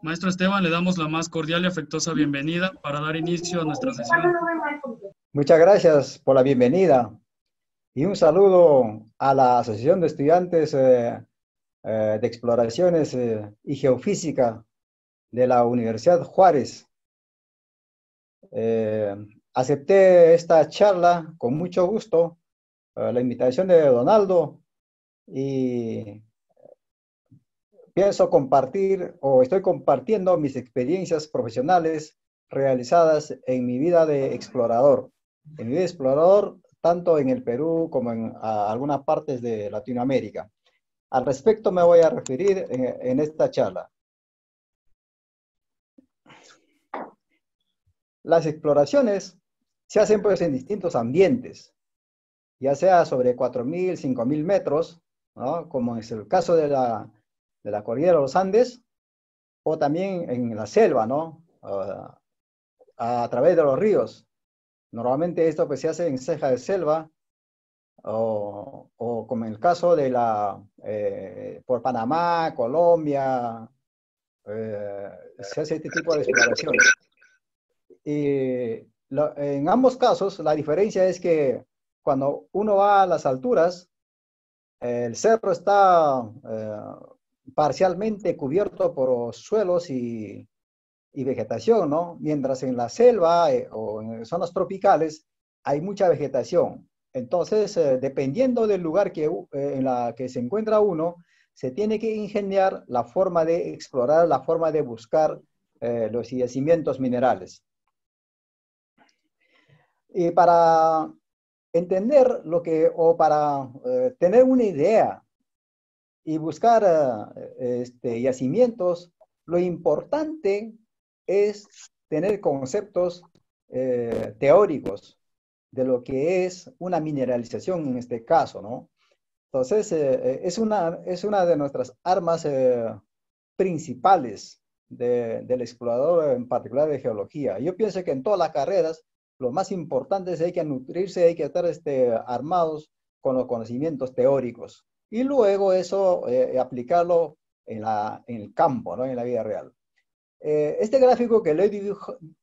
Maestro Esteban, le damos la más cordial y afectuosa bienvenida para dar inicio a nuestra sesión. Muchas gracias por la bienvenida y un saludo a la Asociación de Estudiantes eh, eh, de Exploraciones eh, y Geofísica de la Universidad Juárez. acepté esta charla con mucho gusto, la invitación de Donaldo, y pienso compartir o estoy compartiendo mis experiencias profesionales realizadas en mi vida de explorador. En mi vida de explorador, tanto en el Perú como en algunas partes de Latinoamérica. Al respecto me voy a referir en, esta charla. Las exploraciones se hacen pues en distintos ambientes, ya sea sobre 4.000, 5.000 metros, como es el caso de la de la cordillera de los Andes o también en la selva, ¿no? a través de los ríos. Normalmente esto pues, se hace en ceja de selva o, como en el caso de la, eh, por Panamá, Colombia, eh, se hace este tipo de exploraciones. Y en ambos casos la diferencia es que cuando uno va a las alturas, el cerro está eh, parcialmente cubierto por suelos y, vegetación, ¿no? Mientras en la selva eh, o en zonas tropicales hay mucha vegetación. Entonces, eh, dependiendo del lugar que, eh, en la que se encuentra uno, se tiene que ingeniar la forma de explorar, la forma de buscar los yacimientos minerales. Y para entender lo que, o para tener una idea y buscar ah, eh, este, yacimientos, lo importante es tener conceptos eh, teóricos de lo que es una mineralización en este caso, ¿no? Entonces, eh, es, una, es una de nuestras armas principales del explorador, en particular de geología. Yo pienso que en todas las carreras, lo más importante es que hay que nutrirse, hay que estar este, armados con los conocimientos teóricos y luego eso eh, aplicarlo en, la, en, el campo, ¿no? en la vida real. Eh, este gráfico que lo he,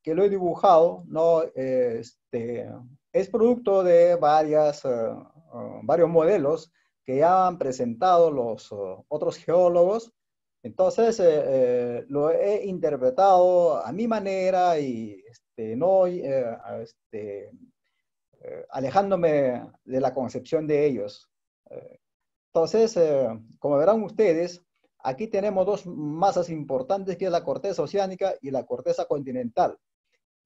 que lo he dibujado ¿no? este, es producto de varias, ah, ah, varios modelos que ya han presentado los ah, otros geólogos. Entonces, eh, lo he interpretado a mi manera y este, no este, alejándome de la concepción de ellos. Entonces, eh, como verán ustedes, aquí tenemos dos masas importantes que es la corteza oceánica y la corteza continental.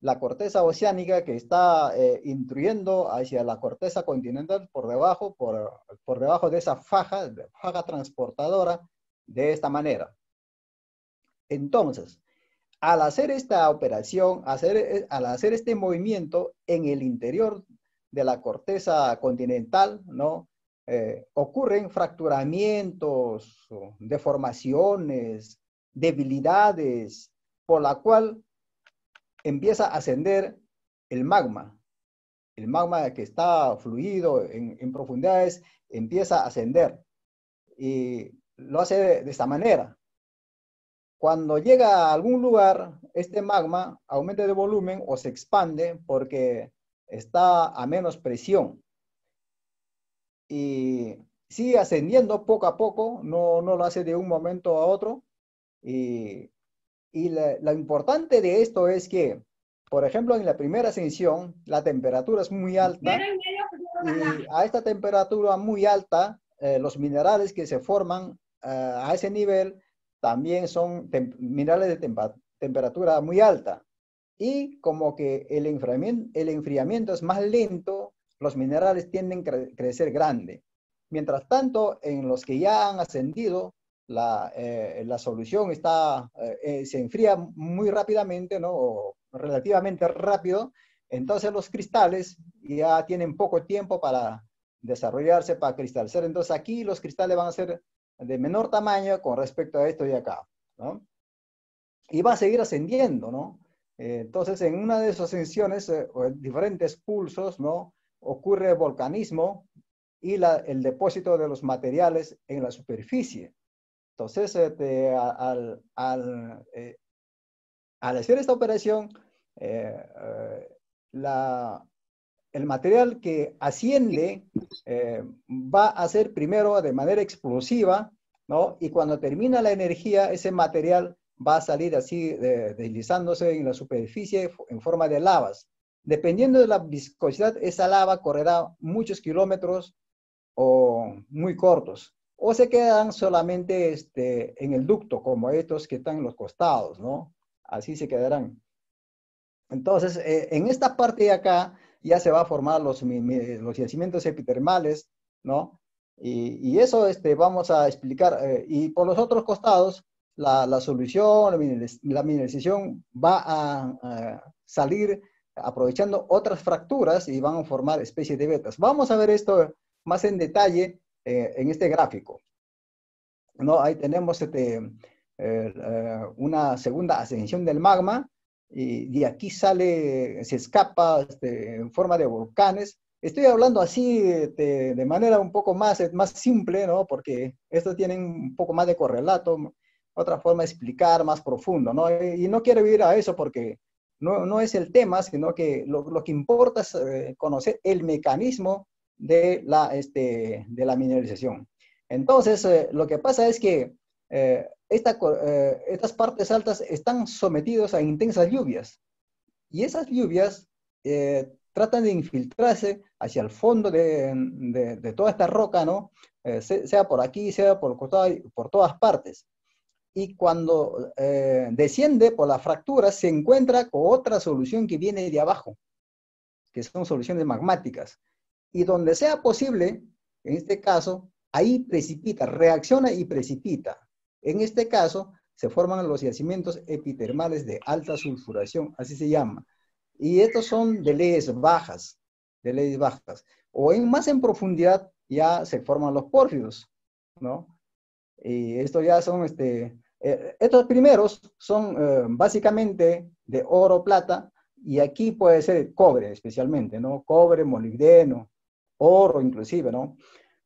La corteza oceánica que está eh, intruyendo hacia la corteza continental por debajo, por, debajo de esa faja, faja transportadora de esta manera. Entonces, al hacer esta operación, eh, al hacer este movimiento en el interior de la corteza continental, ¿no? Eh, ocurren fracturamientos, deformaciones, debilidades, por la cual empieza a ascender el magma. El magma que está fluido en, profundidades empieza a ascender y lo hace de, de esta manera. Cuando llega a algún lugar, este magma aumenta de volumen o se expande porque está a menos presión y sigue ascendiendo poco a poco, no, no lo hace de un momento a otro. Y, lo importante de esto es que, por ejemplo, en la primera ascensión, la temperatura es muy alta. Y a esta temperatura muy alta, eh, los minerales que se forman eh, a ese nivel también son minerales de temperatura muy alta. Y como que el enfriamiento, el enfriamiento es más lento, los minerales tienden a crecer grande. Mientras tanto, en los que ya han ascendido, la, eh, solución está, eh, eh, se enfría muy rápidamente, ¿no? relativamente rápido. Entonces los cristales ya tienen poco tiempo para desarrollarse, para cristalizar. Entonces aquí los cristales van a ser de menor tamaño con respecto a esto de acá, ¿no? Y va a seguir ascendiendo, ¿no? entonces, en una de esas ascensiones, diferentes pulsos, ¿no? ocurre volcanismo y el depósito de los materiales en la superficie. Entonces, este, eh, al, hacer esta operación, eh, eh, el material que asciende va a ser primero de manera explosiva, Y cuando termina la energía, ese material va a salir así deslizándose en la superficie en forma de lavas. Dependiendo de la viscosidad, esa lava correrá muchos kilómetros o muy cortos, o se quedan solamente este, en el ducto, como estos que están en los costados, ¿no? Así se quedarán. Entonces, eh, en esta parte de acá ya se va a formar los, los yacimientos epitermales, ¿no? Y, eso este, vamos a explicar. Eh, y por los otros costados, la, solución, la, mineralización va a salir aprovechando otras fracturas y van a formar especies de vetas. Vamos a ver esto más en detalle eh, en este gráfico. ¿No? Ahí tenemos este, eh, eh, una segunda ascensión del magma y de aquí sale, se escapa este, en forma de volcanes. Estoy hablando así este, de, manera un poco más, más simple, ¿no? porque estos tienen un poco más de correlato, otra forma de explicar más profundo. Y, no quiero ir a eso porque no, es el tema, sino que lo, que importa es eh, conocer el mecanismo de la, este, de la mineralización. Entonces, eh, lo que pasa es que eh, estas partes altas están sometidas a intensas lluvias y esas lluvias tratan de infiltrarse hacia el fondo de, de toda esta roca, ¿no? sea por aquí, sea por, por todas partes y cuando eh, desciende por la fractura se encuentra con otra solución que viene de abajo, que son soluciones magmáticas. Y donde sea posible, en este caso, ahí precipita, reacciona y precipita. En este caso, se forman los yacimientos epitermales de alta sulfuración, así se llama. Y estos son de leyes bajas, de leyes bajas. O en, más en profundidad ya se forman los pórfidos, ¿no? Y estos ya son este, eh, estos primeros son eh, básicamente de oro, plata, y aquí puede ser cobre especialmente, ¿no? Cobre, molibdeno, oro inclusive, ¿no?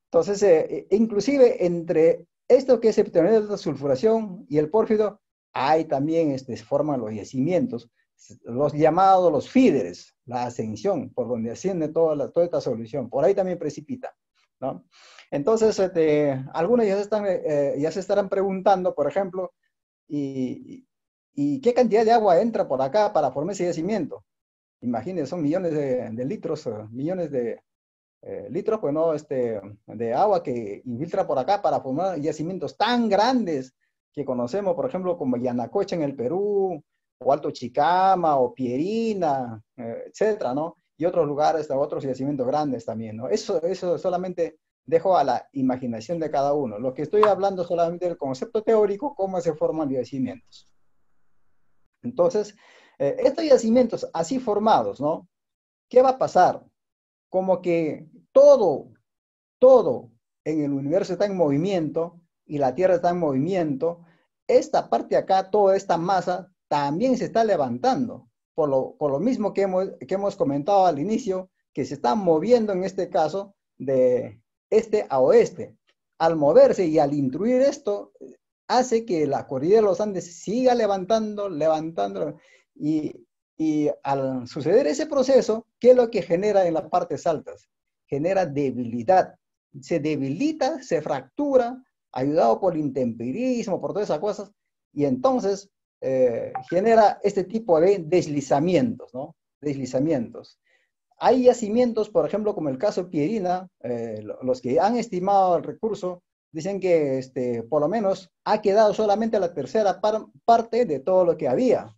Entonces, eh, inclusive entre esto que es el de la sulfuración y el pórfido, hay también, este, se forman los yacimientos, los llamados los fíderes, la ascensión, por donde asciende toda, toda esta solución, por ahí también precipita, ¿no? Entonces, este, algunos ya se, están, eh, eh, ya se estarán preguntando, por ejemplo, ¿y, qué cantidad de agua entra por acá para formar ese yacimiento? Imagínense, son millones de, litros, eh, millones de litros, pues no, este, de agua que infiltra por acá para formar yacimientos tan grandes que conocemos, por ejemplo, como Yanacocha en el Perú, o Alto Chicama, o Pierina, etcétera, ¿no? Y otros lugares, otros yacimientos grandes también, ¿no? Eso, eso solamente dejo a la imaginación de cada uno. Lo que estoy hablando solamente del concepto teórico, cómo se forman yacimientos. Entonces, eh, estos yacimientos así formados, ¿no? ¿Qué va a pasar? Como que todo, todo en el universo está en movimiento y la Tierra está en movimiento. Esta parte acá, toda esta masa, también se está levantando. Por lo, mismo que hemos, que hemos comentado al inicio, que se está moviendo en este caso de, este a oeste. Al moverse y al intruir esto, hace que la cordillera de los Andes siga levantando, levantando, y, al suceder ese proceso, ¿qué es lo que genera en las partes altas? Genera debilidad. Se debilita, se fractura, ayudado por el intemperismo, por todas esas cosas, y entonces eh, genera este tipo de deslizamientos, ¿no? Deslizamientos. Hay yacimientos, por ejemplo, como el caso Pierina, eh, los que han estimado el recurso dicen que este, por lo menos ha quedado solamente la tercera parte de todo lo que había.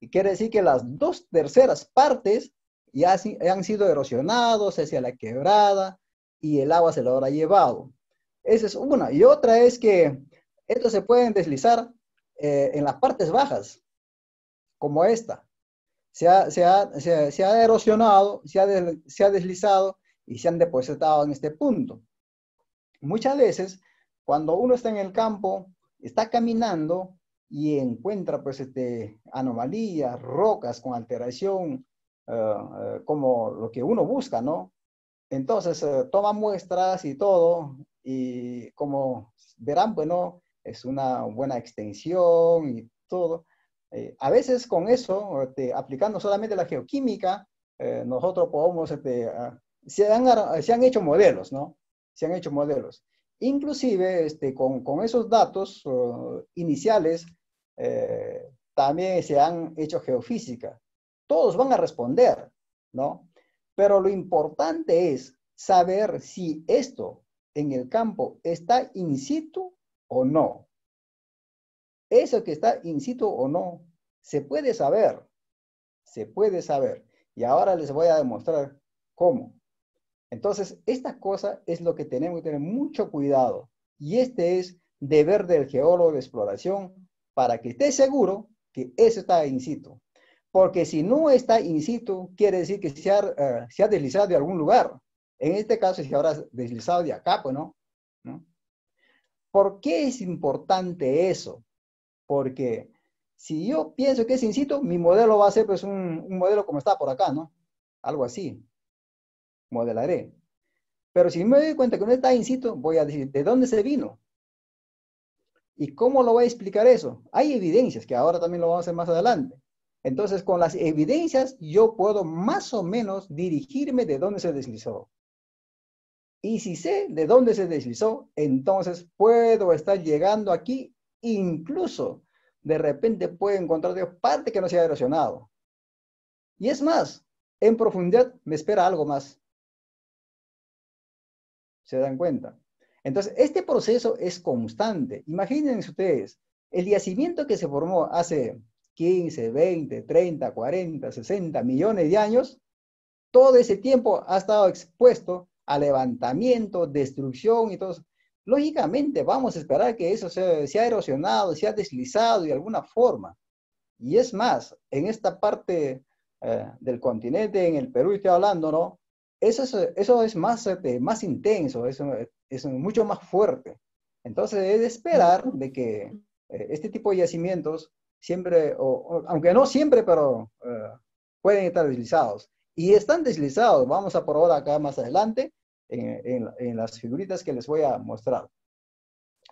Y quiere decir que las dos terceras partes ya han sido erosionados hacia la quebrada y el agua se lo habrá llevado. Esa es una. Y otra es que estos se pueden deslizar eh, en las partes bajas, como esta se ha, erosionado, se ha, deslizado y se han depositado en este punto. Muchas veces, cuando uno está en el campo, está caminando y encuentra pues este, anomalías, rocas con alteración, eh, eh, como lo que uno busca, ¿no? Entonces, eh, toma muestras y todo, y como verán, bueno, pues, es una buena extensión y todo, eh, a veces con eso, este, aplicando solamente la geoquímica, eh, nosotros podemos, este, ah, se, han, se, han, hecho modelos, ¿no? Se han hecho modelos. Inclusive este, con, con esos datos iniciales, eh, también se han hecho geofísica. Todos van a responder, ¿no? Pero lo importante es saber si esto en el campo está in situ o no. Eso que está in situ o no, se puede saber. Se puede saber. Y ahora les voy a demostrar cómo. Entonces, esta cosa es lo que tenemos que tener mucho cuidado. Y este es deber del geólogo de exploración para que esté seguro que eso está in situ. Porque si no está in situ, quiere decir que se ha, eh, deslizado de algún lugar. En este caso, si habrá deslizado de acá, pues no. ¿No? ¿Por qué es importante eso? porque si yo pienso que es incito, mi modelo va a ser pues un, un modelo como está por acá, ¿no? Algo así. Modelaré. Pero si me doy cuenta que no está incito, voy a decir, ¿de dónde se vino? ¿Y cómo lo voy a explicar eso? Hay evidencias, que ahora también lo vamos a hacer más adelante. Entonces, con las evidencias, yo puedo más o menos dirigirme de dónde se deslizó. Y si sé de dónde se deslizó, entonces puedo estar llegando aquí incluso de repente puede encontrar parte que no se ha erosionado. Y es más, en profundidad me espera algo más. ¿Se dan cuenta? Entonces, este proceso es constante. Imagínense ustedes, el yacimiento que se formó hace 15, 20, 30, 40, 60 millones de años, todo ese tiempo ha estado expuesto a levantamiento, destrucción y todo lógicamente vamos a esperar que eso se, erosionado, se ha deslizado de alguna forma. Y es más, en esta parte eh, del continente, en el Perú estoy hablando, ¿no? Eso es, más, este, más intenso, es mucho más fuerte. Entonces es esperar de que eh, este tipo de yacimientos siempre, aunque no siempre, pero eh, pueden estar deslizados. Y están deslizados, vamos a probar acá más adelante, en, las figuritas que les voy a mostrar.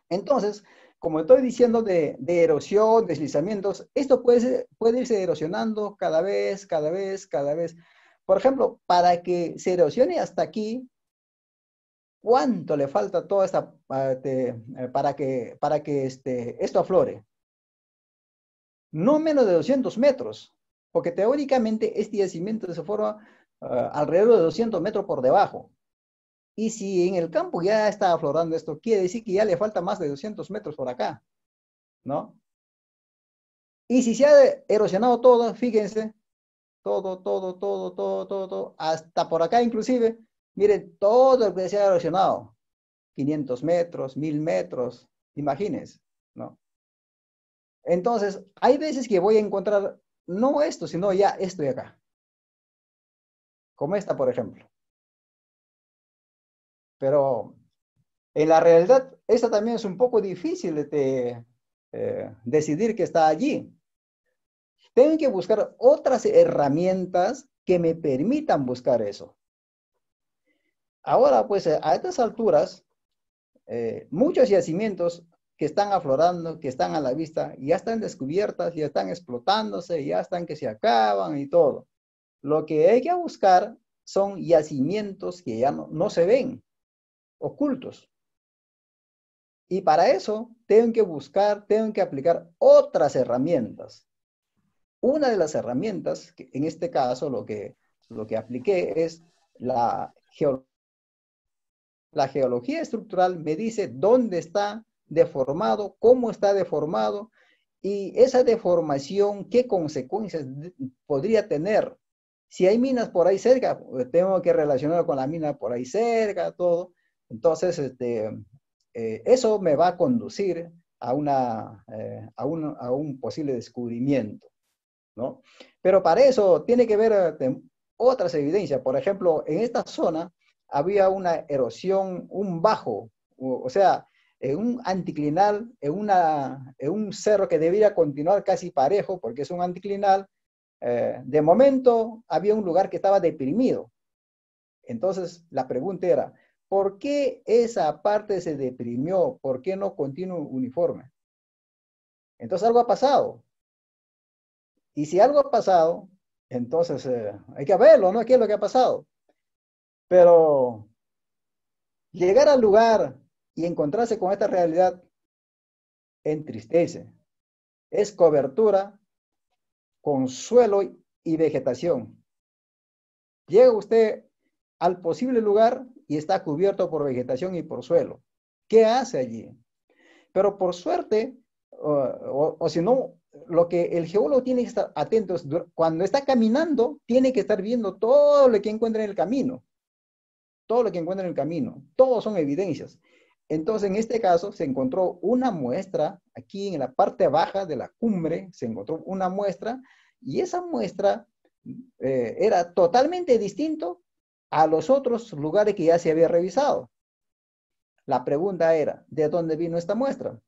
Entonces, como estoy diciendo de, erosión, deslizamientos, esto puede, irse erosionando cada vez, cada vez, cada vez. Por ejemplo, para que se erosione hasta aquí, ¿cuánto le falta toda esta parte eh, para que, este, esto aflore? No menos de 200 metros, porque teóricamente este yacimiento se forma eh, alrededor de 200 metros por debajo. Y si en el campo ya está aflorando esto, quiere decir que ya le falta más de 200 metros por acá, ¿no? Y si se ha erosionado todo, fíjense, todo, todo, todo, todo, todo, hasta por acá inclusive, miren, todo lo que se ha erosionado, 500 metros, 1000 metros, imagínense, ¿no? Entonces, hay veces que voy a encontrar no esto, sino ya esto de acá. Como esta, por ejemplo. Pero en la realidad, esa también es un poco difícil de eh, decidir que está allí. Tengo que buscar otras herramientas que me permitan buscar eso. Ahora, pues a estas alturas, eh, muchos yacimientos que están aflorando, que están a la vista, ya están descubiertas, ya están explotándose, ya están que se acaban y todo. Lo que hay que buscar son yacimientos que ya no se ven, ocultos. Y para eso tengo que buscar, tengo que aplicar otras herramientas. Una de las herramientas, en este caso lo que, lo que apliqué es la geología. La geología estructural me dice dónde está deformado, cómo está deformado y esa deformación, qué consecuencias podría tener. Si hay minas por ahí cerca, pues, tengo que relacionar con la mina por ahí cerca, todo. Entonces, este, eh, eso me va a conducir eh, a, un, posible descubrimiento, ¿no? Pero para eso tiene que ver eh, otras evidencias. Por ejemplo, en esta zona había una erosión, un bajo, o, sea, en un anticlinal, en, un cerro que debía continuar casi parejo, porque es un anticlinal, de momento había un lugar que estaba deprimido. Entonces, la pregunta era, ¿Por qué esa parte se deprimió? ¿Por qué no continuó uniforme? Entonces algo ha pasado. Y si algo ha pasado, entonces eh, hay que verlo, ¿no? ¿Qué es lo que ha pasado? Pero llegar al lugar y encontrarse con esta realidad entristece. Es cobertura, consuelo y vegetación. Llega usted al posible lugar y está cubierto por vegetación y por suelo. ¿Qué hace allí? Pero por suerte, o, si no, lo que el geólogo tiene que estar atento cuando está caminando, tiene que estar viendo todo lo que encuentra en el camino. Todo lo que encuentra en el camino. Todos son evidencias. Entonces, en este caso, se encontró una muestra, aquí en la parte baja de la cumbre, se encontró una muestra, y esa muestra eh, era totalmente distinto a los otros lugares que ya se había revisado. La pregunta era, ¿de dónde vino esta muestra?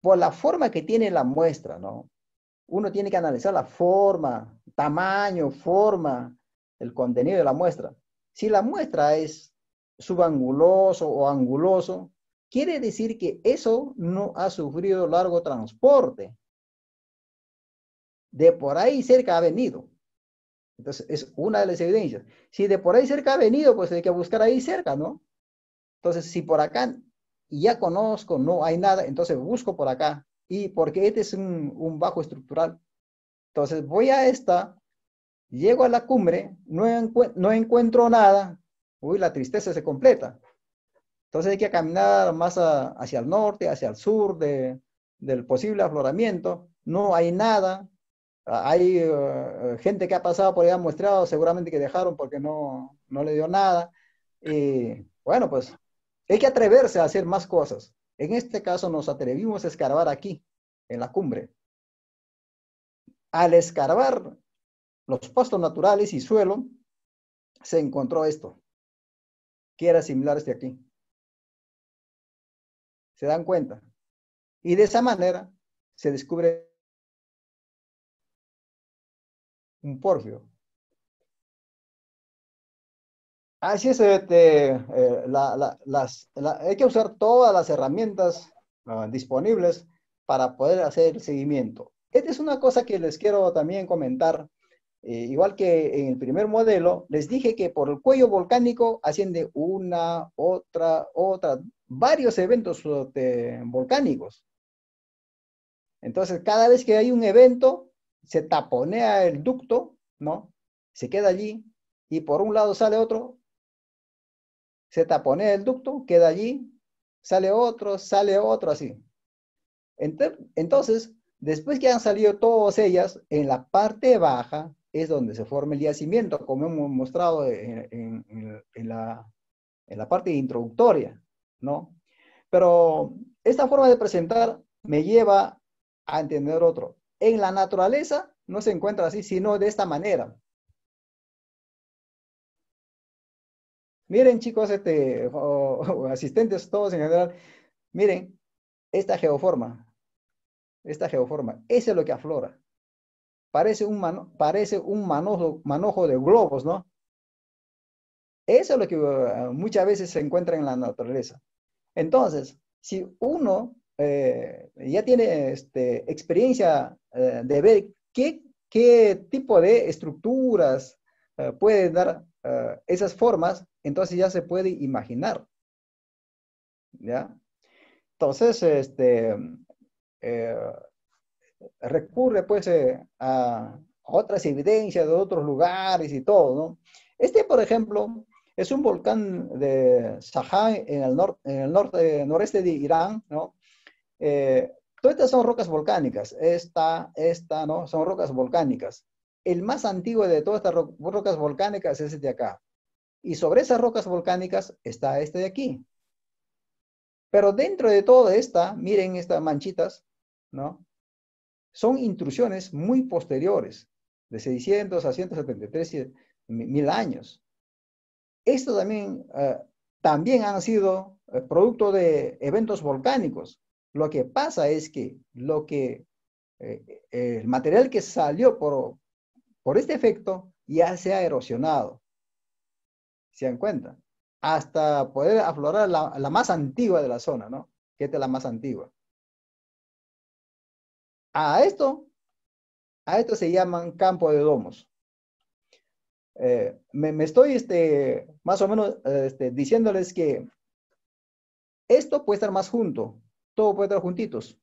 Por la forma que tiene la muestra, ¿no? Uno tiene que analizar la forma, tamaño, forma, el contenido de la muestra. Si la muestra es subanguloso o anguloso, quiere decir que eso no ha sufrido largo transporte. De por ahí cerca ha venido. Entonces, es una de las evidencias. Si de por ahí cerca ha venido, pues hay que buscar ahí cerca, ¿no? Entonces, si por acá ya conozco, no hay nada, entonces busco por acá. Y porque este es un, un bajo estructural. Entonces, voy a esta, llego a la cumbre, no, encuentro nada. Uy, la tristeza se completa. Entonces hay que caminar más hacia el norte, hacia el sur de, del posible afloramiento. No hay nada. Ah, hay eh, gente que ha pasado por ahí, ha mostrado, seguramente que dejaron porque no, no le dio nada. Y bueno, pues hay que atreverse a hacer más cosas. En este caso nos atrevimos a escarbar aquí, en la cumbre. Al escarbar los pastos naturales y suelo, se encontró esto, que era similar este aquí. ¿Se dan cuenta? Y de esa manera se descubre un porfio. Así es. hay que usar todas las herramientas ah, disponibles para poder hacer el seguimiento. Esta es una cosa que les quiero también comentar. Eh, igual que en el primer modelo, les dije que por el cuello volcánico asciende una, otra, otra, varios eventos eh, volcánicos. Entonces, cada vez que hay un evento, se taponea el ducto, ¿no? Se queda allí y por un lado sale otro, se taponea el ducto, queda allí, sale otro, sale otro, así. Entonces, después que han salido todas ellas, en la parte baja es donde se forma el yacimiento, como hemos mostrado en, en la parte introductoria, ¿no? Pero esta forma de presentar me lleva a entender otro en la naturaleza no se encuentra así, sino de esta manera. Miren, chicos, este, asistentes todos en general, miren, esta geoforma, esta geoforma, eso es lo que aflora. Parece un, manojo, de globos, ¿no? Eso es lo que eh, muchas veces se encuentra en la naturaleza. Entonces, si uno eh, ya tiene este, experiencia eh, de ver qué, tipo de estructuras eh, pueden dar esas formas, entonces ya se puede imaginar. ¿Ya? Entonces, este, recurre pues a otras evidencias de otros lugares y todo, Este, por ejemplo, es un volcán de Sajá en el, en el norte, noreste de Irán, ¿no? Eh, todas estas son rocas volcánicas. Esta, esta, ¿no? Son rocas volcánicas. El más antiguo de todas estas rocas volcánicas es este de acá. Y sobre esas rocas volcánicas está este de aquí. Pero dentro de toda esta, miren estas manchitas, ¿no? Son intrusiones muy posteriores, de 600 a 173 mil años. Esto también, eh, también han sido eh, producto de eventos volcánicos, lo que pasa es que lo que eh, eh, el material que salió por, por este efecto ya se ha erosionado. ¿Se dan cuenta? Hasta poder aflorar la, la más antigua de la zona, ¿no? Que esta es la más antigua. A esto, a esto se llaman campo de domos. Eh, me, estoy este, más o menos este, diciéndoles que esto puede estar más junto, todo puede estar juntitos.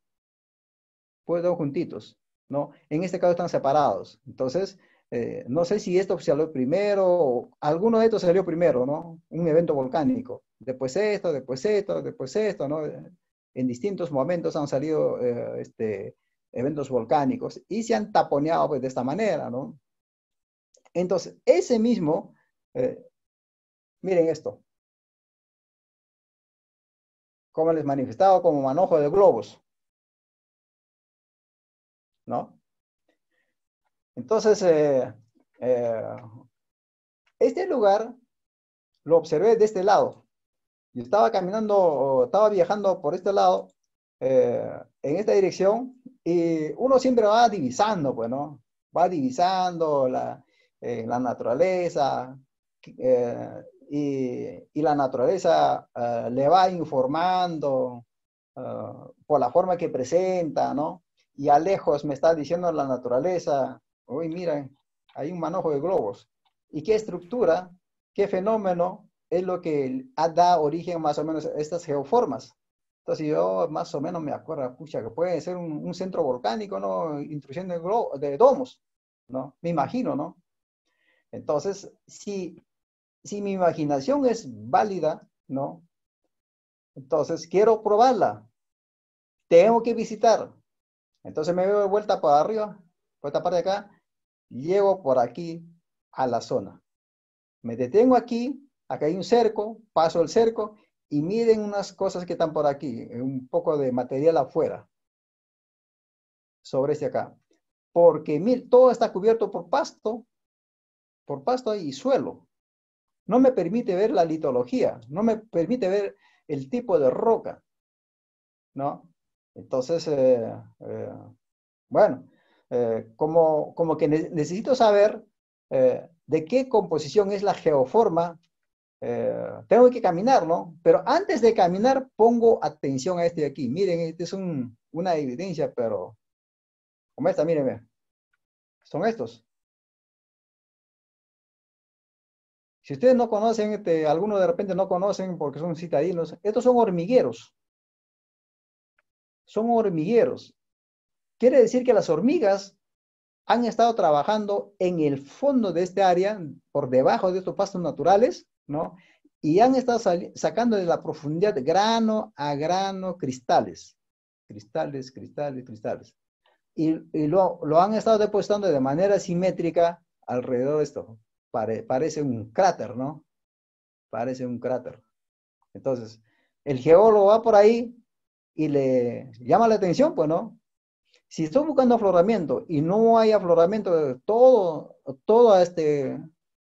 Puede estar juntitos, ¿no? En este caso están separados. Entonces, eh, no sé si esto salió primero, o alguno de estos salió primero, ¿no? Un evento volcánico. Después esto, después esto, después esto, ¿no? En distintos momentos han salido eh, este, eventos volcánicos y se han taponeado pues, de esta manera, ¿no? Entonces, ese mismo, eh, miren esto, como les manifestaba, como manojo de globos. ¿No? Entonces, eh, eh, este lugar lo observé de este lado. Yo estaba caminando, estaba viajando por este lado, eh, en esta dirección, y uno siempre va divisando, pues, ¿no? Va divisando la, la naturaleza, y, la naturaleza eh, le va informando eh, por la forma que presenta, ¿no? Y a lejos me está diciendo la naturaleza, hoy miren, hay un manojo de globos. ¿Y qué estructura, qué fenómeno es lo que da origen más o menos a estas geoformas? Entonces yo más o menos me acuerdo, pucha, que puede ser un, centro volcánico, ¿no? Intrusión de, de domos, ¿no? Me imagino, ¿no? Entonces, si si mi imaginación es válida, ¿no? Entonces quiero probarla. Tengo que visitar. Entonces me veo de vuelta para arriba, por esta parte de acá, llego por aquí a la zona. Me detengo aquí, acá hay un cerco, paso el cerco y miren unas cosas que están por aquí, un poco de material afuera, sobre este acá. Porque mire, todo está cubierto por pasto, por pasto y suelo. No me permite ver la litología, no me permite ver el tipo de roca, ¿no? Entonces, eh, eh, bueno, eh, como, que necesito saber de qué composición es la geoforma, tengo que caminar, ¿no? Pero antes de caminar pongo atención a este de aquí. Miren, este es una evidencia, pero como esta, miren, son estos. Si ustedes no conocen, este, algunos de repente no conocen porque son citadinos, estos son hormigueros. Son hormigueros. Quiere decir que las hormigas han estado trabajando en el fondo de este área, por debajo de estos pastos naturales, ¿no? Y han estado sacando de la profundidad grano a grano cristales, cristales, cristales, cristales. Y, lo, lo, han estado depositando de manera simétrica alrededor de esto parece un cráter, ¿no? Parece un cráter. Entonces, el geólogo va por ahí y le llama la atención, pues, ¿no? Si estoy buscando afloramiento y no hay afloramiento, todo, todo, este,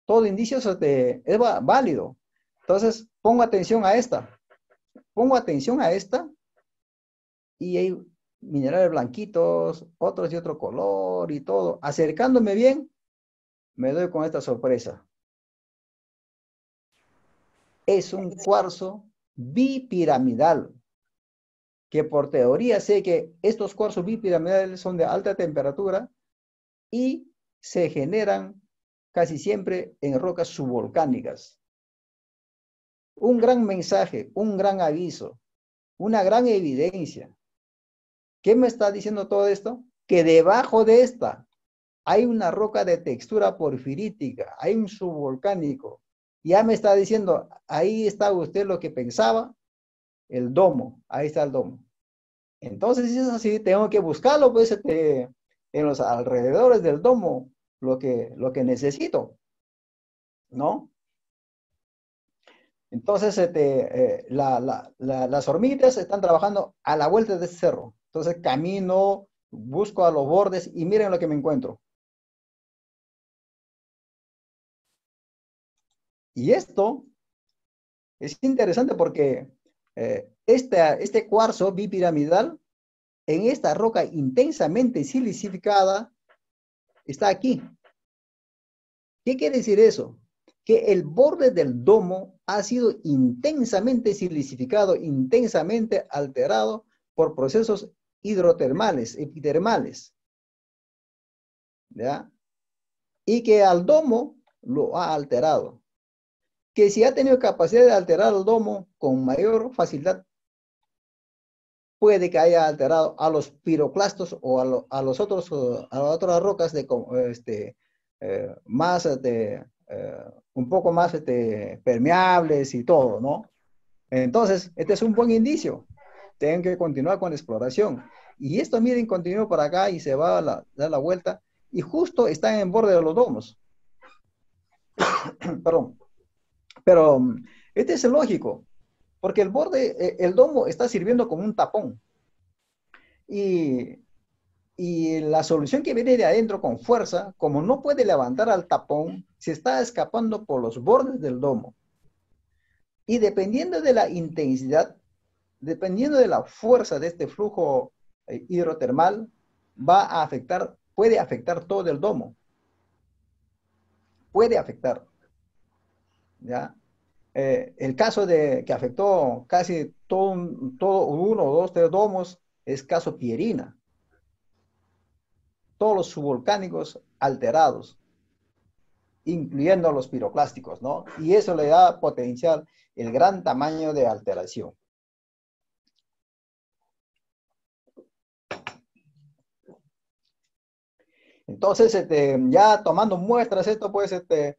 todo indicio es válido. Entonces, pongo atención a esta. Pongo atención a esta y hay minerales blanquitos, otros de otro color y todo. Acercándome bien, me doy con esta sorpresa. Es un cuarzo bipiramidal, que por teoría sé que estos cuarzos bipiramidales son de alta temperatura y se generan casi siempre en rocas subvolcánicas. Un gran mensaje, un gran aviso, una gran evidencia. ¿Qué me está diciendo todo esto? Que debajo de esta hay una roca de textura porfirítica, hay un subvolcánico. Ya me está diciendo, ahí está usted lo que pensaba, el domo, ahí está el domo. Entonces, si es así, tengo que buscarlo, pues, este, en los alrededores del domo, lo que, lo que necesito, ¿no? Entonces, este, eh, las hormigas están trabajando a la vuelta de ese cerro. Entonces, camino, busco a los bordes y miren lo que me encuentro. Y esto es interesante porque este, este cuarzo bipiramidal en esta roca intensamente silicificada está aquí. ¿Qué quiere decir eso? Que el borde del domo ha sido intensamente silicificado, intensamente alterado por procesos hidrotermales, epitermales. ¿Ya? Y que al domo lo ha alterado que si ha tenido capacidad de alterar el domo con mayor facilidad, puede que haya alterado a los piroclastos o a, los otros, a las otras rocas de, este, eh, más, de, este, eh, un poco más este, permeables y todo, ¿no? Entonces, este es un buen indicio. Tienen que continuar con la exploración. Y esto, miren, continúa por acá y se va a dar la vuelta. Y justo está en borde de los domos. Perdón. Pero mm, este es lógico, porque el borde, eh, el domo está sirviendo como un tapón. Y, y la solución que viene de adentro con fuerza, como no puede levantar al tapón, se está escapando por los bordes del domo. Y dependiendo de la intensidad, dependiendo de la fuerza de este flujo eh, hidrotermal, va a afectar, puede afectar todo el domo. Puede afectar. ¿ya? Eh, el caso de, que afectó casi todo, todo uno, dos, tres domos es caso Pierina. Todos los subvolcánicos alterados, incluyendo los piroclásticos, ¿no? Y eso le da potencial el gran tamaño de alteración. Entonces, este, ya tomando muestras, esto pues este,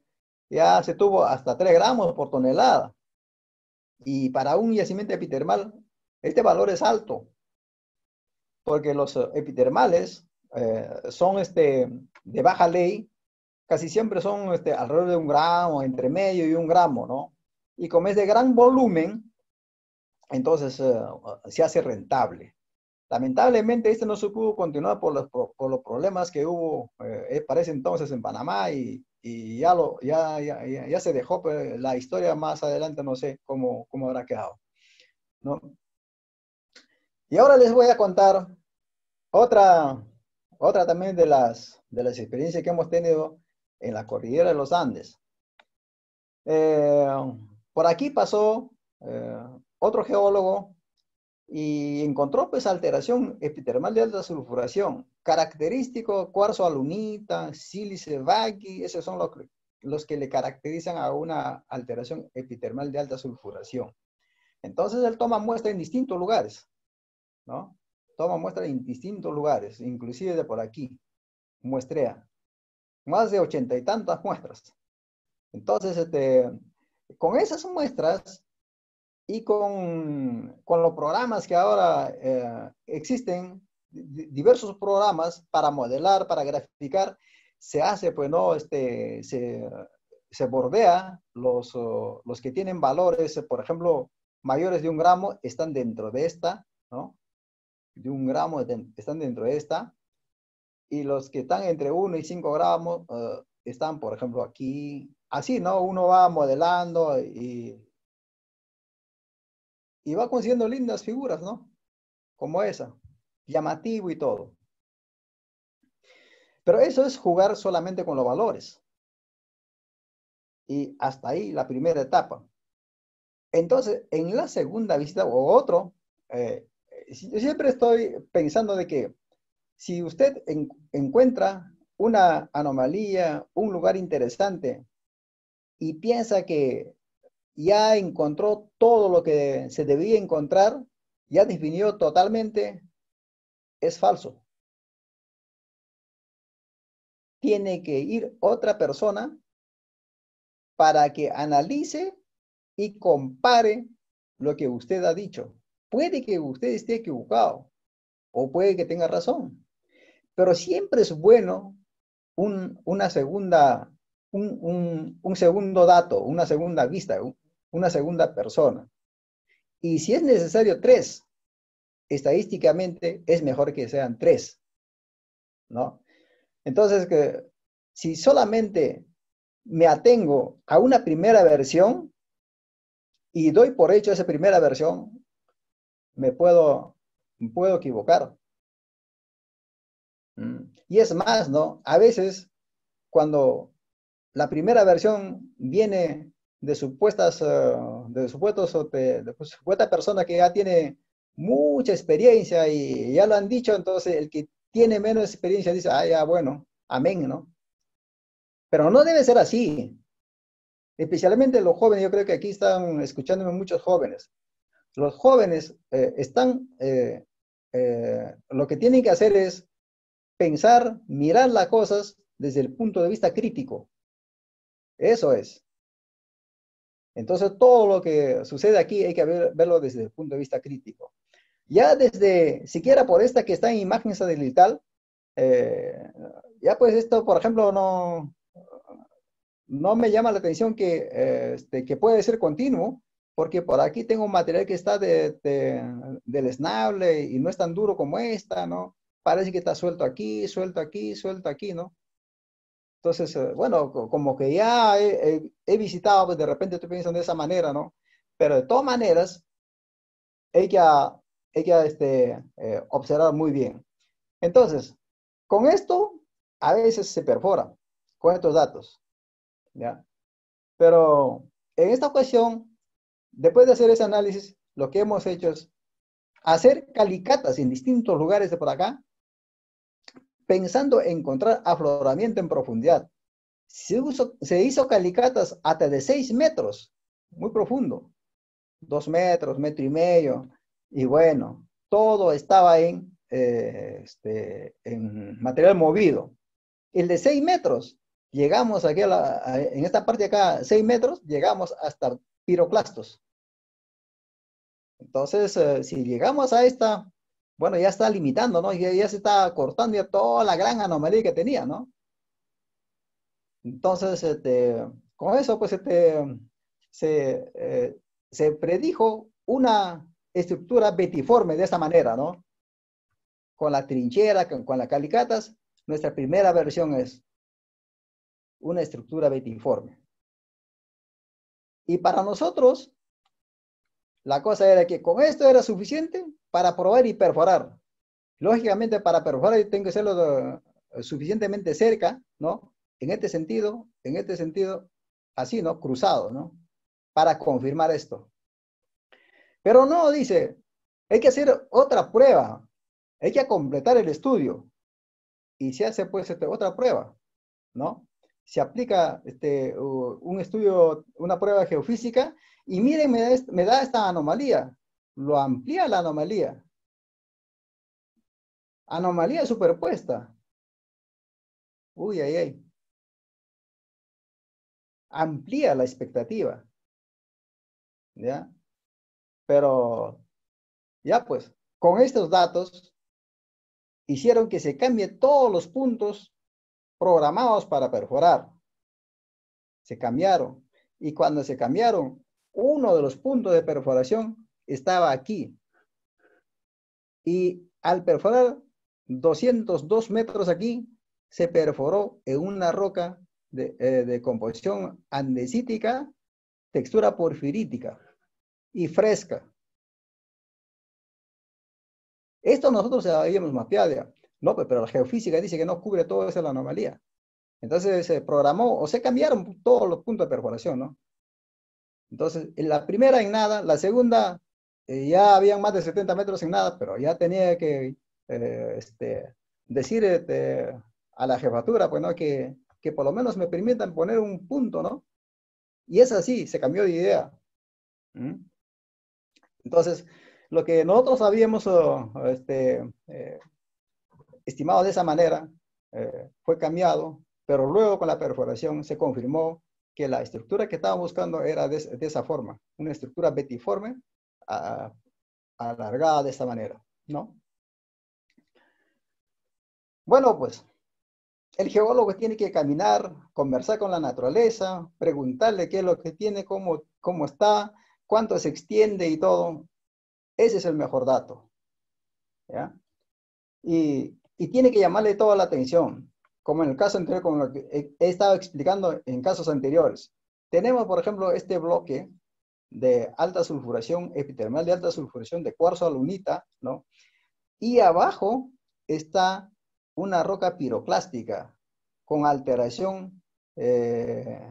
ya se tuvo hasta 3 gramos por tonelada. Y para un yacimiento epitermal, este valor es alto, porque los eh, epitermales eh, son este, de baja ley, casi siempre son este, alrededor de un gramo, entre medio y un gramo, ¿no? Y como es de gran volumen, entonces eh, se hace rentable. Lamentablemente, este no se pudo continuar por los, problemas que hubo eh, para entonces en Panamá y, ya, se dejó pues, la historia más adelante, no sé cómo, cómo habrá quedado. Y ahora les voy a contar otra, otra también de las, de las experiencias que hemos tenido en la cordillera de los Andes. Eh, por aquí pasó eh, otro geólogo y encontró pues alteración epitermal de alta sulfuración, característico cuarzo alunita, sílice vaqui, esos son los, los que le caracterizan a una alteración epitermal de alta sulfuración. Entonces él toma muestra en distintos lugares, ¿no? Toma muestra en distintos lugares, inclusive de por aquí, muestrea. Más de ochenta y tantas muestras. Entonces, este, con esas muestras, y con, con los programas que ahora eh, existen, diversos programas para modelar, para graficar, se hace, pues, ¿no? Este, se, se bordea los, oh, los que tienen valores, por ejemplo, mayores de un gramo, están dentro de esta, ¿no? De un gramo están dentro de esta. Y los que están entre 1 y 5 gramos eh, están, por ejemplo, aquí. Así, ¿no? Uno va modelando y y va consiguiendo lindas figuras, ¿no? Como esa, llamativo y todo. Pero eso es jugar solamente con los valores. Y hasta ahí la primera etapa. Entonces, en la segunda visita o otro, yo eh, eh, siempre estoy pensando de que si usted encuentra una anomalía, un lugar interesante y piensa que ya encontró todo lo que se debía encontrar, ya definió totalmente, es falso. Tiene que ir otra persona para que analice y compare lo que usted ha dicho. Puede que usted esté equivocado o puede que tenga razón, pero siempre es bueno un, una segunda, un segundo dato, una segunda vista, una segunda persona. Y si es necesario tres, estadísticamente es mejor que sean tres, ¿no? Entonces, que si solamente me atengo a una primera versión y doy por hecho esa primera versión, me puedo, me puedo equivocar. Mm. Y es más, ¿no? A veces, cuando la primera versión viene de supuestas, eh, de supuestos, de, de pues, persona que ya tiene mucha experiencia y ya lo han dicho, entonces el que tiene menos experiencia dice, ah, ya, bueno, amén, ¿no? Pero no debe ser así. Especialmente los jóvenes, yo creo que aquí están escuchándome muchos jóvenes. Los jóvenes eh, están, eh, lo que tienen que hacer es pensar, mirar las cosas desde el punto de vista crítico. Eso es. Entonces, todo lo que sucede aquí hay que verlo desde el punto de vista crítico. Ya desde, siquiera por esta que está en imagen satelital, eh, ya pues esto, por ejemplo, no, no me llama la atención que, eh, este, que puede ser continuo, porque por aquí tengo un material que está de, de, esnable y no es tan duro como esta, ¿no? Parece que está suelto aquí, suelto aquí, suelto aquí, ¿no? Entonces, eh, bueno, como que ya he, visitado, pues de repente estoy pensando de esa manera, ¿no? Pero de todas maneras, hay que, hay este, eh, observar muy bien. Entonces, con esto a veces se perfora, con estos datos, ¿ya? Pero en esta ocasión, después de hacer ese análisis, lo que hemos hecho es hacer calicatas en distintos lugares de por acá pensando en encontrar afloramiento en profundidad. Se, hizo calicatas hasta de 6 metros, muy profundo, 2 metros, metro y medio, y bueno, todo estaba en, eh, este, en material movido. El de 6 metros, llegamos aquí, a la, en esta parte de acá, 6 metros, llegamos hasta piroclastos. Entonces, eh, si llegamos a esta bueno, ya está limitando, ¿no? Ya, se está cortando ya toda la gran anomalía que tenía, ¿no? Entonces, este, con eso, pues, este, se, eh, predijo una estructura betiforme de esta manera, ¿no? Con la trinchera, con, con las calicatas, nuestra primera versión es una estructura betiforme. Y para nosotros, la cosa era que con esto era suficiente para probar y perforar. Lógicamente, para perforar tengo que hacerlo eh, suficientemente cerca, ¿no? En este sentido, en este sentido, así, ¿no? Cruzado, ¿no? Para confirmar esto. Pero no, dice, hay que hacer otra prueba, hay que completar el estudio. Y se hace pues este, otra prueba, ¿no? se aplica este, un estudio, una prueba geofísica, y miren, me da, esta anomalía, lo amplía la anomalía. Anomalía superpuesta. Uy, ahí, ahí. Amplía la expectativa. ¿Ya? Pero, ya pues, con estos datos, hicieron que se cambie todos los puntos programados para perforar. Se cambiaron. Y cuando se cambiaron, uno de los puntos de perforación estaba aquí. Y al perforar 202 metros aquí, se perforó en una roca eh, de, composición andesítica, textura porfirítica y fresca. Esto nosotros habíamos mapeado. No, pues, pero la geofísica dice que no cubre toda esa anomalía. Entonces se programó o se cambiaron todos los puntos de perforación, ¿no? Entonces, en la primera en nada, la segunda eh, ya habían más de 70 metros en nada, pero ya tenía que eh, este, decir este, a la jefatura, pues, ¿no? Que, por lo menos me permitan poner un punto, ¿no? Y es así, se cambió de idea. ¿Mm? Entonces, lo que nosotros habíamos este, eh, estimado de esa manera, eh, fue cambiado, pero luego con la perforación se confirmó que la estructura que estaba buscando era de, esa forma, una estructura betiforme alargada de esta manera, ¿no? Bueno, pues, el geólogo tiene que caminar, conversar con la naturaleza, preguntarle qué es lo que tiene, cómo, cómo está, cuánto se extiende y todo. Ese es el mejor dato, ¿ya? Y y tiene que llamarle toda la atención, como en el caso anterior, como que he estado explicando en casos anteriores. Tenemos, por ejemplo, este bloque de alta sulfuración epitermal, de alta sulfuración de cuarzo alunita, ¿no? Y abajo está una roca piroclástica con alteración eh,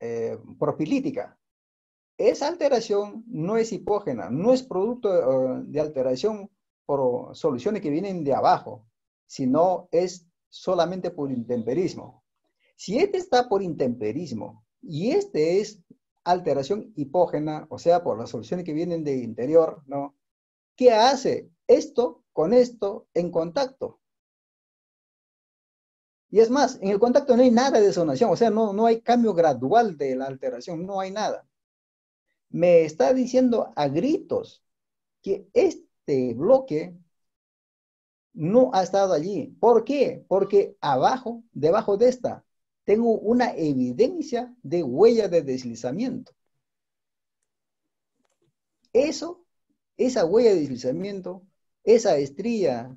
eh propilítica. Esa alteración no es hipógena, no es producto eh, de alteración por soluciones que vienen de abajo, si no es solamente por intemperismo. Si este está por intemperismo y este es alteración hipógena, o sea, por las soluciones que vienen de interior, ¿no? ¿Qué hace esto con esto en contacto? Y es más, en el contacto no hay nada de desonación, o sea, no, no hay cambio gradual de la alteración, no hay nada. Me está diciendo a gritos que este bloque no ha estado allí. ¿Por qué? Porque abajo, debajo de esta, tengo una evidencia de huella de deslizamiento. Eso, esa huella de deslizamiento, esa estrella,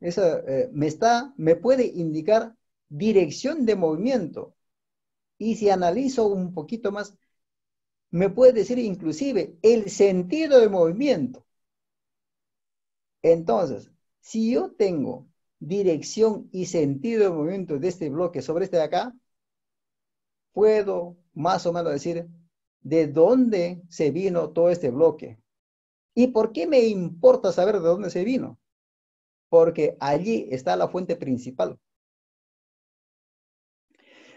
esa, eh, me, está, me puede indicar dirección de movimiento. Y si analizo un poquito más, me puede decir inclusive el sentido de movimiento. Entonces, si yo tengo dirección y sentido de movimiento de este bloque sobre este de acá, puedo más o menos decir de dónde se vino todo este bloque. ¿Y por qué me importa saber de dónde se vino? Porque allí está la fuente principal.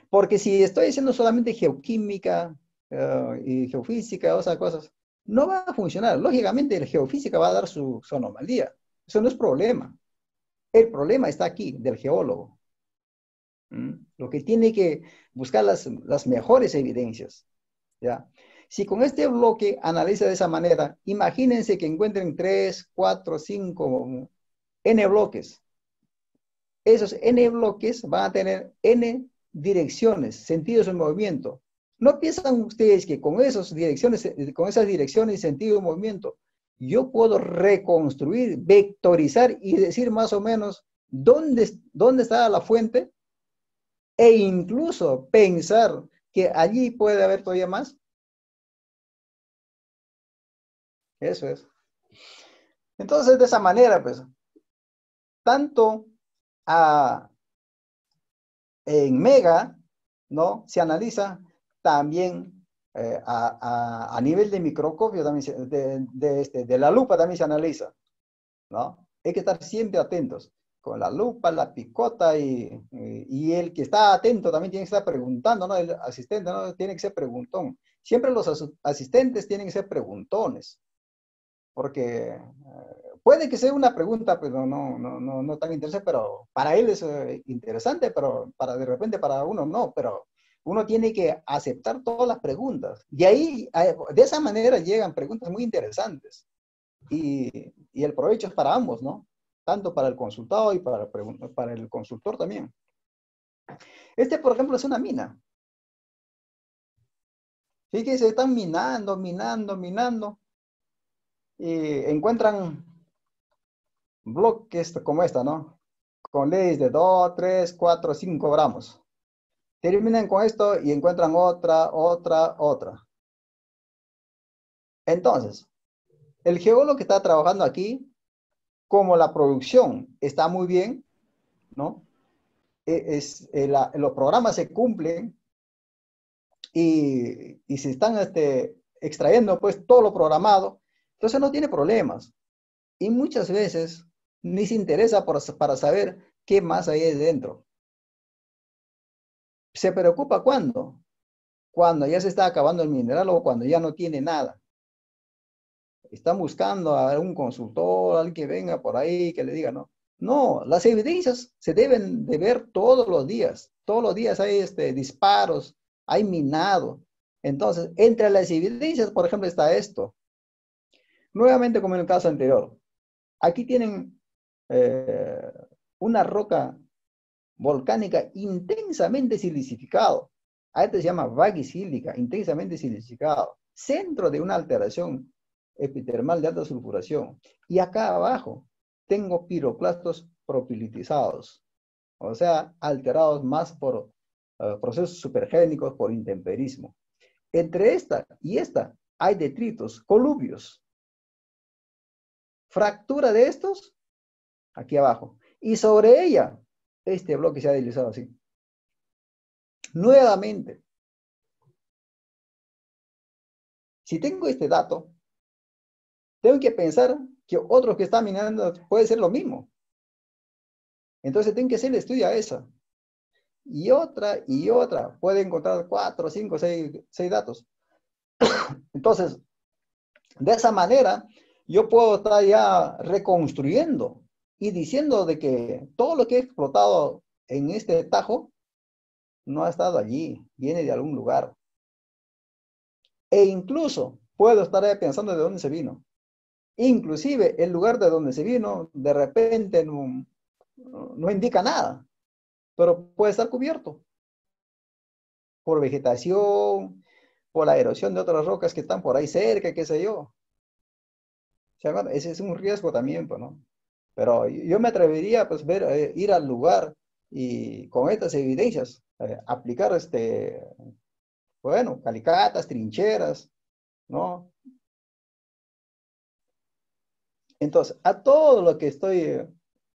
Porque si estoy haciendo solamente geoquímica eh, y geofísica, esas cosas, no va a funcionar. Lógicamente, la geofísica va a dar su, su anomalía. Eso no es problema. El problema está aquí, del geólogo. ¿Mm? Lo que tiene que buscar las, las mejores evidencias. ¿ya? Si con este bloque analiza de esa manera, imagínense que encuentren 3, 4, 5, n bloques. Esos n bloques van a tener n direcciones, sentidos de movimiento. ¿No piensan ustedes que con, esos direcciones, con esas direcciones y sentido de movimiento yo puedo reconstruir, vectorizar y decir más o menos dónde, dónde está la fuente e incluso pensar que allí puede haber todavía más. Eso es. Entonces, de esa manera, pues, tanto a, en mega, ¿no? Se analiza también eh, a, a, nivel de microcopio también de, este, de la lupa también se analiza. ¿no? Hay que estar siempre atentos con la lupa, la picota y, y, el que está atento también tiene que estar preguntando, ¿no? El asistente ¿no? tiene que ser preguntón. Siempre los asistentes tienen que ser preguntones, porque eh, puede que sea una pregunta, pero pues, no, no, no, no tan interesante, pero para él es eh, interesante, pero para de repente para uno no, pero uno tiene que aceptar todas las preguntas. Y ahí, eh, de esa manera llegan preguntas muy interesantes. Y, el provecho es para ambos, ¿no? Tanto para el consultado y para, para el consultor también. Este, por ejemplo, es una mina. Fíjense, están minando, minando, minando. Y encuentran bloques como esta, ¿no? Con leyes de 2, 3, 4, 5 gramos. Terminan con esto y encuentran otra, otra, otra. Entonces, el geólogo que está trabajando aquí, como la producción está muy bien, ¿no? E, es, eh, los programas se cumplen y, y se están este, extrayendo pues todo lo programado, entonces no tiene problemas. Y muchas veces ni se interesa por, para saber qué más hay dentro. ¿Se preocupa cuándo? Cuando ya se está acabando el mineral o cuando ya no tiene nada. Están buscando a un consultor, alguien que venga por ahí, que le diga, no. No, las evidencias se deben de ver todos los días. Todos los días hay este, disparos, hay minado. Entonces, entre las evidencias, por ejemplo, está esto. Nuevamente, como en el caso anterior, aquí tienen eh, una roca volcánica intensamente silicificado. A este se llama vagisílica, intensamente silicificado. Centro de una alteración epitermal de alta sulfuración. Y acá abajo tengo piroclastos propilitizados, o sea, alterados más por eh, procesos supergénicos, por intemperismo. Entre esta y esta hay detritos, colubios. Fractura de estos, aquí abajo. Y sobre ella este bloque se ha deslizado así. Nuevamente, si tengo este dato, tengo que pensar que otro que está minando puede ser lo mismo. Entonces tengo que hacer el estudio a esa. Y otra, y otra. Puede encontrar cuatro, cinco, seis datos. Entonces, de esa manera, yo puedo estar ya reconstruyendo y diciendo de que todo lo que he explotado en este tajo no ha estado allí, viene de algún lugar. E incluso puedo estar pensando de dónde se vino. Inclusive el lugar de donde se vino de repente no, indica nada, pero puede estar cubierto por vegetación, por la erosión de otras rocas que están por ahí cerca, qué sé yo. ese es un riesgo también, pues, ¿no? Pero yo me atrevería pues ver, eh, ir al lugar y con estas evidencias eh, aplicar este, bueno, calicatas, trincheras, ¿no? Entonces, a todo lo que estoy eh,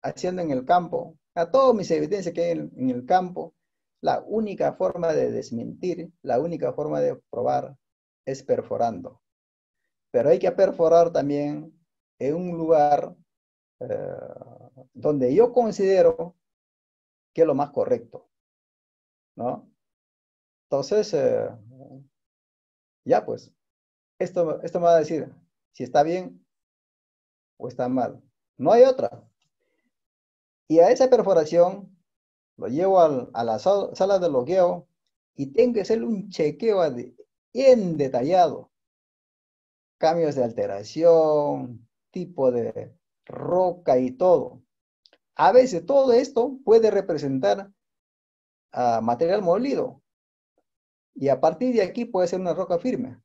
haciendo en el campo, a todas mis evidencias que hay en el campo, la única forma de desmentir, la única forma de probar es perforando. Pero hay que perforar también en un lugar eh, donde yo considero que es lo más correcto, ¿no? Entonces, eh, ya pues, esto, esto me va a decir si está bien o está mal. No hay otra. Y a esa perforación lo llevo al, a la sala de logueo y tengo que ser un chequeo bien detallado. Cambios de alteración, tipo de, roca y todo. A veces todo esto puede representar ah, material molido y a partir de aquí puede ser una roca firme.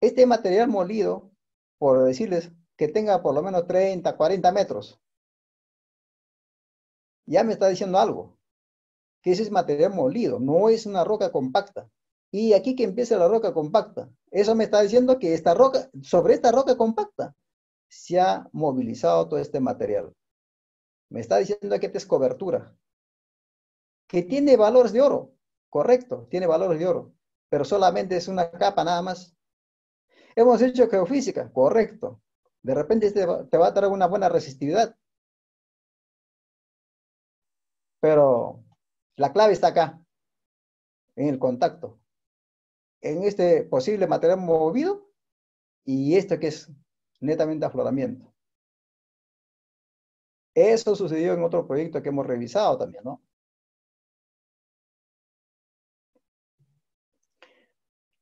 Este material molido, por decirles que tenga por lo menos 30, 40 metros, ya me está diciendo algo, que ese es material molido, no es una roca compacta. Y aquí que empieza la roca compacta, eso me está diciendo que esta roca, sobre esta roca compacta, se ha movilizado todo este material. Me está diciendo que esta es cobertura, que tiene valores de oro, correcto, tiene valores de oro, pero solamente es una capa nada más. Hemos hecho geofísica, correcto. De repente este te va, a traer una buena resistividad. Pero la clave está acá, en el contacto, en este posible material movido y esto que es netamente afloramiento. Eso sucedió en otro proyecto que hemos revisado también, ¿no?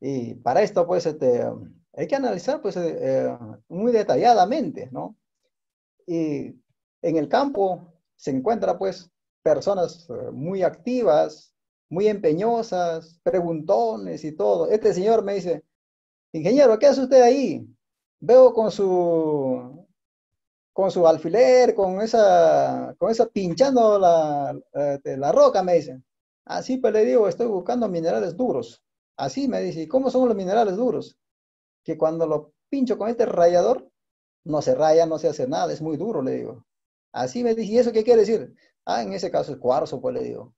Y para esto, pues, este, hay que analizar, pues, eh, eh, muy detalladamente, ¿no? Y en el campo se encuentra, pues, personas eh, muy activas, muy empeñosas, preguntones y todo. Este señor me dice, ingeniero, ¿qué hace usted ahí? veo con su con su alfiler, con esa, con esa pinchando la, la este, roca, me dice. Así pues le digo, estoy buscando minerales duros. Así me dice, ¿y cómo son los minerales duros? Que cuando lo pincho con este rayador, no se raya, no se hace nada, es muy duro, le digo. Así me dice, ¿y eso qué quiere decir? Ah, en ese caso es cuarzo, pues le digo.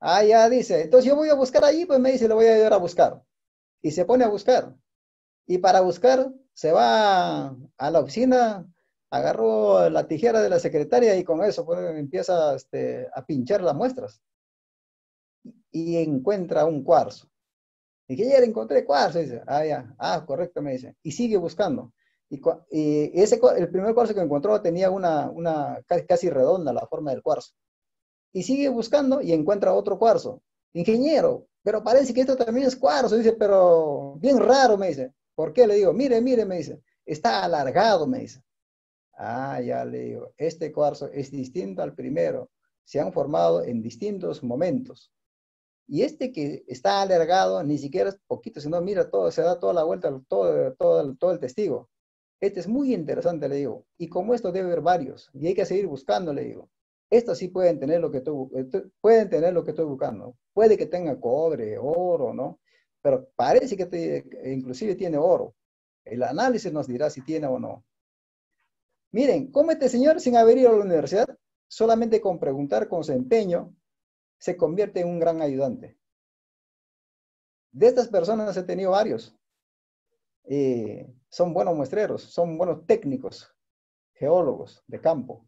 Ah, ya dice, entonces yo voy a buscar ahí, pues me dice, le voy a ayudar a buscar. Y se pone a buscar. Y para buscar, se va a la oficina, agarró la tijera de la secretaria y con eso empieza este, a pinchar las muestras. Y encuentra un cuarzo. Ingeniero, encontré cuarzo, Ah, ya, ah, correcto, me dice. Y sigue buscando. Y, y ese, el primer cuarzo que encontró tenía una, una casi redonda la forma del cuarzo. Y sigue buscando y encuentra otro cuarzo. Ingeniero, pero parece que esto también es cuarzo, dice, pero bien raro, me dice. ¿Por qué? Le digo, mire, mire, me dice, está alargado, me dice. Ah, ya le digo, este cuarzo es distinto al primero, se han formado en distintos momentos. Y este que está alargado, ni siquiera es poquito, sino mira todo, se da toda la vuelta, todo, todo, el testigo. Este es muy interesante, le digo. Y como esto debe haber varios, y hay que seguir buscando, le digo. Estos sí pueden tener lo que estoy, eh, pueden tener lo que estoy buscando. Puede que tenga cobre, oro, ¿no? pero parece que inclusive tiene oro. El análisis nos dirá si tiene o no. Miren, ¿cómo este señor, sin haber ido a la universidad, solamente con preguntar, con su empeño, se convierte en un gran ayudante? De estas personas he tenido varios. Eh, son buenos muestreros, son buenos técnicos, geólogos de campo.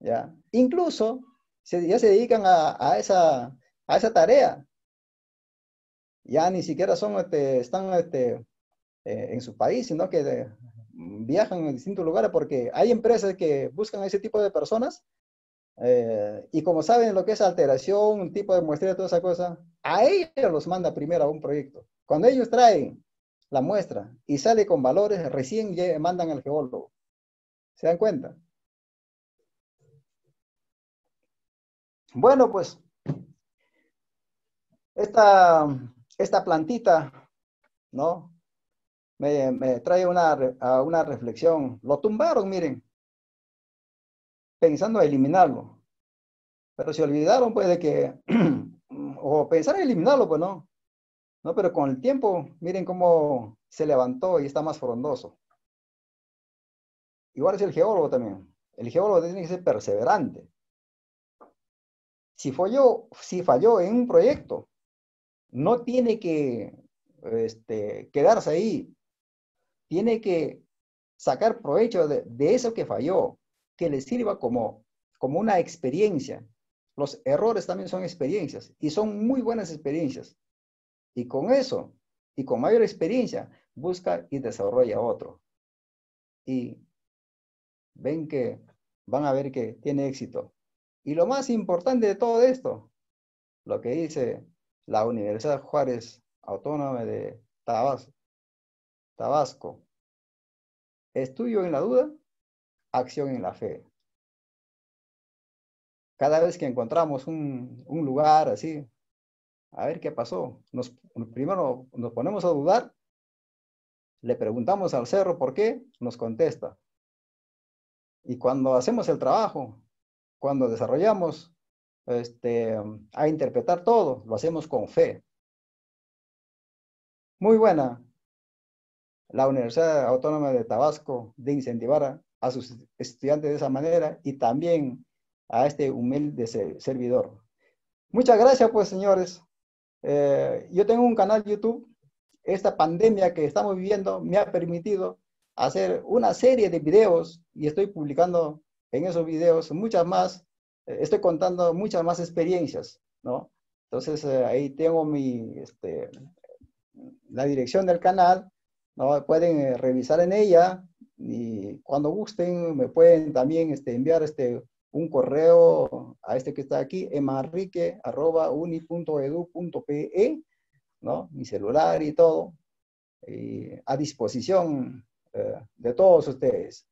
¿ya? Incluso ya se dedican a esa tarea ya ni siquiera son, este, están este, eh, en su país, sino que viajan en distintos lugares porque hay empresas que buscan a ese tipo de personas eh, y como saben lo que es alteración, un tipo de muestra, toda esa cosa, a ellos los manda primero a un proyecto. Cuando ellos traen la muestra y sale con valores, recién mandan al geólogo. ¿Se dan cuenta? Bueno, pues esta esta plantita, ¿no? Me, trae una, a una reflexión. Lo tumbaron, miren, pensando en eliminarlo. Pero se olvidaron, pues, de que, o pensaron en eliminarlo, pues no. No, pero con el tiempo, miren cómo se levantó y está más frondoso. Igual es el geólogo también. El geólogo tiene que ser perseverante. Si falló, si falló en un proyecto, no tiene que este, quedarse ahí, tiene que sacar provecho de, de, eso que falló, que le sirva como, como una experiencia. Los errores también son experiencias y son muy buenas experiencias. Y con eso, y con mayor experiencia, busca y desarrolla otro. Y ven que van a ver que tiene éxito. Y lo más importante de todo esto, lo que dice la Universidad Juárez Autónoma de Tabasco. Estudio en la duda, acción en la fe. Cada vez que encontramos un, lugar así, a ver qué pasó. primero nos ponemos a dudar, le preguntamos al cerro por qué, nos contesta. Y cuando hacemos el trabajo, cuando desarrollamos este, mm, a interpretar todo, lo hacemos con fe. Muy buena la Universidad Autónoma de Tabasco de incentivar a, sus estudiantes de esa manera y también a este humilde servidor. Muchas gracias, pues, señores. Eh, yo tengo un canal YouTube. Esta pandemia que estamos viviendo me ha permitido hacer una serie de videos y estoy publicando en esos videos muchas más estoy contando muchas más experiencias, ¿no? Entonces eh, ahí tengo mi, este, la dirección del canal, ¿no? Pueden eh, revisar en ella y cuando gusten me pueden también este, enviar este, un correo a este que está aquí, emarrique.uni.edu.pe, ¿no? Mi celular y todo, a disposición eh, de todos ustedes.